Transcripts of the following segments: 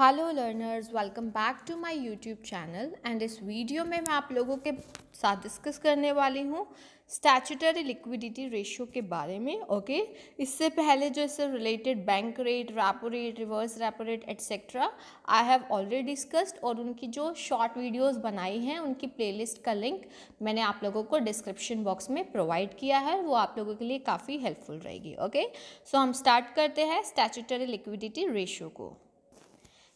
Hello learners welcome back to my YouTube channel and इस video में मैं आप लोगों के साथ डिस्कस करने वाली हूँ स्टैचूटरी लिक्विडिटी रेशियो के बारे में ओके okay? इससे पहले जो इससे related bank rate repo rate reverse repo rate etcetera I have already discussed और उनकी जो शॉर्ट वीडियोस बनाई हैं उनकी प्लेलिस्ट का लिंक मैंने आप लोगों को डिस्क्रिप्शन बॉक्स में प्रोवाइड किया है वो आप लोगों के लिए काफ़ी हेल्पफुल रहेगी ओके सो हम स्टार्ट करते हैं स्टैचूटरी लिक्विडिटी रेशियो को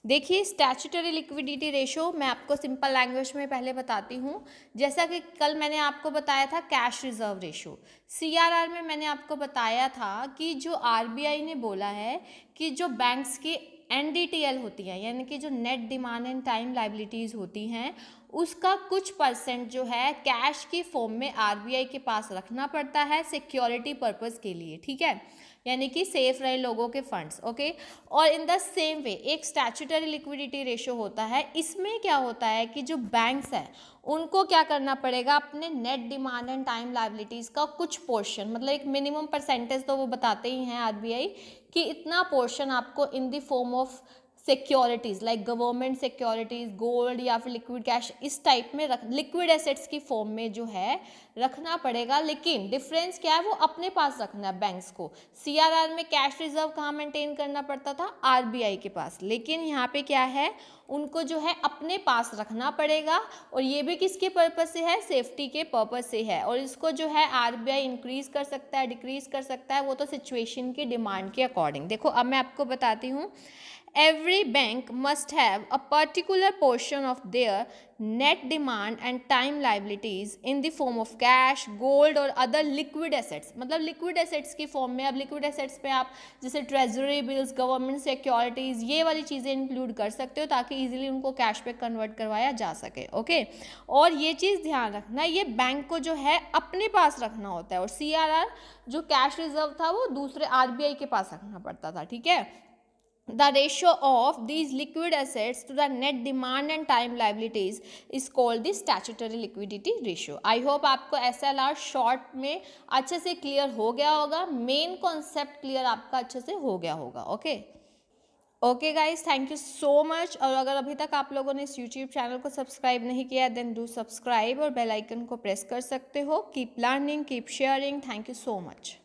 देखिए स्टैचूटरी लिक्विडिटी रेशो मैं आपको सिंपल लैंग्वेज में पहले बताती हूँ जैसा कि कल मैंने आपको बताया था कैश रिजर्व रेशो सीआरआर में मैंने आपको बताया था कि जो आरबीआई ने बोला है कि जो बैंक्स की एन होती हैं यानी कि जो net demand and time liabilities होती हैं उसका कुछ परसेंट जो है कैश की फॉर्म में आरबीआई के पास रखना पड़ता है सिक्योरिटी पर्पज़ के लिए ठीक है यानी कि सेफ रहे लोगों के फंड्स ओके और इन द सेम वे एक स्टैचूटरी लिक्विडिटी रेशो होता है इसमें क्या होता है कि जो बैंक्स हैं उनको क्या करना पड़ेगा अपने net demand and time liabilities का कुछ पोर्शन मतलब एक मिनिमम परसेंटेज तो वो बताते ही हैं आरबीआई कि इतना पोर्शन आपको in the form of securities like government securities gold या फिर लिक्विड कैश इस टाइप में रख लिक्विड एसेट्स की फॉर्म में जो है रखना पड़ेगा लेकिन डिफरेंस क्या है वो अपने पास रखना है बैंक्स को सीआरआर में कैश रिजर्व कहाँ मेंटेन करना पड़ता था आरबीआई के पास लेकिन यहाँ पे क्या है उनको जो है अपने पास रखना पड़ेगा और ये भी किसके पर्पज से है सेफ्टी के पर्पज से है और इसको जो है आई इंक्रीज कर सकता है डिक्रीज कर सकता है वो तो सिचुएशन की डिमांड के अकॉर्डिंग देखो अब मैं आपको बताती हूँ every bank must have a particular portion of their net demand and time liabilities in the form of cash gold और other liquid assets मतलब liquid assets की फॉर्म में अब liquid assets में आप जैसे ट्रेजरी बिल्स गवर्नमेंट सिक्योरिटीज़ ये वाली चीज़ें इंक्लूड कर सकते हो ताकि इजीली उनको कैश पे कन्वर्ट करवाया जा सके ओके okay? और ये चीज़ ध्यान रखना ये बैंक को जो है अपने पास रखना होता है और सी जो कैश रिजर्व था वो दूसरे आर के पास रखना पड़ता था ठीक है the ratio of these liquid assets to the net demand and time liabilities is called the statutory liquidity ratio i hope aapko slr short mein acche se clear ho gaya hoga main concept clear aapka acche se ho gaya hoga okay okay guys thank you so much और अगर अभी तक आप लोगों ने इस YouTube channel को subscribe नहीं किया देन डू सब्सक्राइब और बेल आइकन को प्रेस कर सकते हो keep learning keep sharing thank you so much